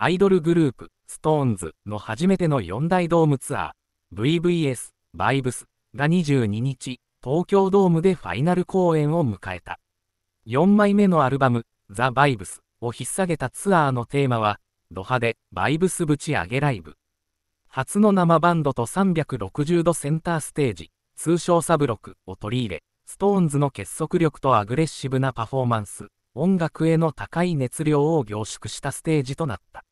アイドルグループ、ストーンズの初めての4大ドームツアー、VVS、バイブスが22日、東京ドームでファイナル公演を迎えた。4枚目のアルバム、ザ・バイブスを引っ提げたツアーのテーマは、ド派手バイブスぶち上げライブ。初の生バンドと360度センターステージ、通称サブロクを取り入れ、ストーンズの結束力とアグレッシブなパフォーマンス、音楽への高い熱量を凝縮したステージとなった。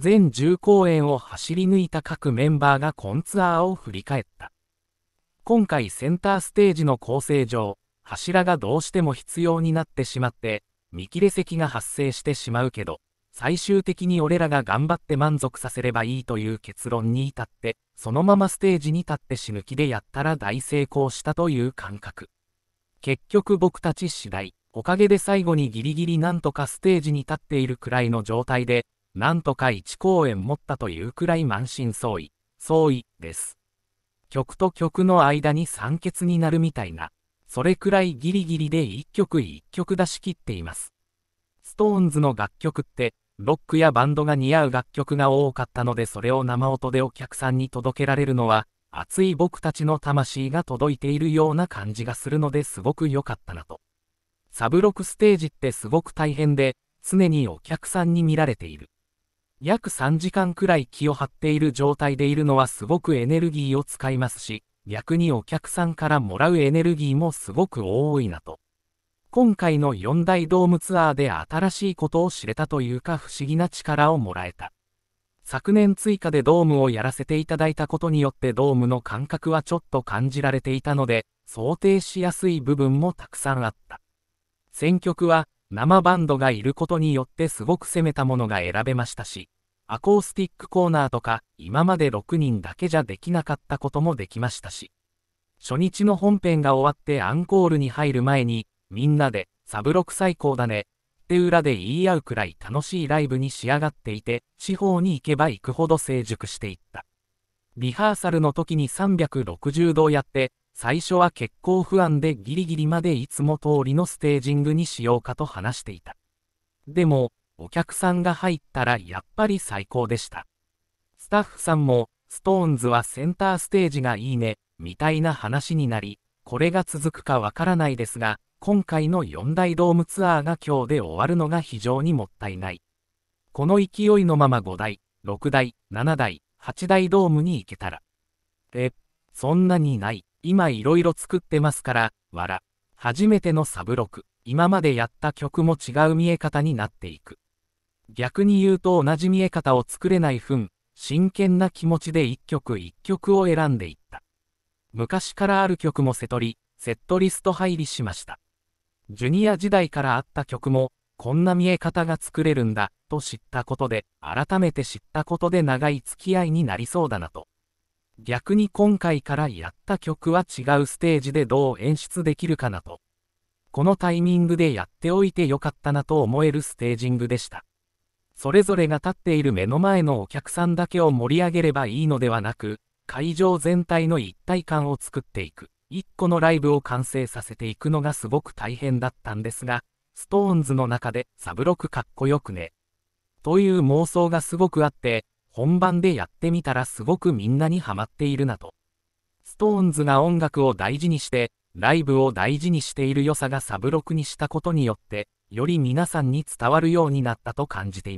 全10公演を走り抜いた各メンバーがコンツアーを振り返った。今回センターステージの構成上、柱がどうしても必要になってしまって、見切れ席が発生してしまうけど、最終的に俺らが頑張って満足させればいいという結論に至って、そのままステージに立って死ぬ気でやったら大成功したという感覚。結局僕たち次第、おかげで最後にギリギリなんとかステージに立っているくらいの状態で、なんとか1公演持ったというくらい満身創痍、創痍です。曲と曲の間に酸欠になるみたいな、それくらいギリギリで1曲1曲出し切っています。ストーンズの楽曲って、ロックやバンドが似合う楽曲が多かったのでそれを生音でお客さんに届けられるのは、熱い僕たちの魂が届いているような感じがするのですごく良かったなと。サブロクステージってすごく大変で、常にお客さんに見られている。約3時間くらい気を張っている状態でいるのはすごくエネルギーを使いますし、逆にお客さんからもらうエネルギーもすごく多いなと。今回の4大ドームツアーで新しいことを知れたというか不思議な力をもらえた。昨年追加でドームをやらせていただいたことによってドームの感覚はちょっと感じられていたので、想定しやすい部分もたくさんあった。選曲は、生バンドがいることによってすごく攻めたものが選べましたし、アコースティックコーナーとか、今まで6人だけじゃできなかったこともできましたし、初日の本編が終わってアンコールに入る前に、みんなで、サブロク最高だね、って裏で言い合うくらい楽しいライブに仕上がっていて、地方に行けば行くほど成熟していった。リハーサルの時に360度やって、最初は結構不安でギリギリまでいつも通りのステージングにしようかと話していた。でも、お客さんが入ったらやっぱり最高でした。スタッフさんも、ストーンズはセンターステージがいいね、みたいな話になり、これが続くかわからないですが、今回の4大ドームツアーが今日で終わるのが非常にもったいない。この勢いのまま5台、6台、7台、8台ドームに行けたら。え、そんなにない。今いろいろ作ってますから、わら。初めてのサブロク。今までやった曲も違う見え方になっていく。逆に言うと同じ見え方を作れないふん、真剣な気持ちで一曲一曲を選んでいった。昔からある曲もセトリ、セットリスト入りしました。ジュニア時代からあった曲も、こんな見え方が作れるんだ、と知ったことで、改めて知ったことで長い付き合いになりそうだなと。逆に今回からやった曲は違うステージでどう演出できるかなと。このタイミングでやっておいてよかったなと思えるステージングでした。それぞれが立っている目の前のお客さんだけを盛り上げればいいのではなく、会場全体の一体感を作っていく、一個のライブを完成させていくのがすごく大変だったんですが、ストーンズの中でサブロクかっこよくね。という妄想がすごくあって、本番でやってみたらすごくみんなにハマっているなと。stones が音楽を大事にして、ライブを大事にしている良さがサブロクにしたことによって、より皆さんに伝わるようになったと感じています。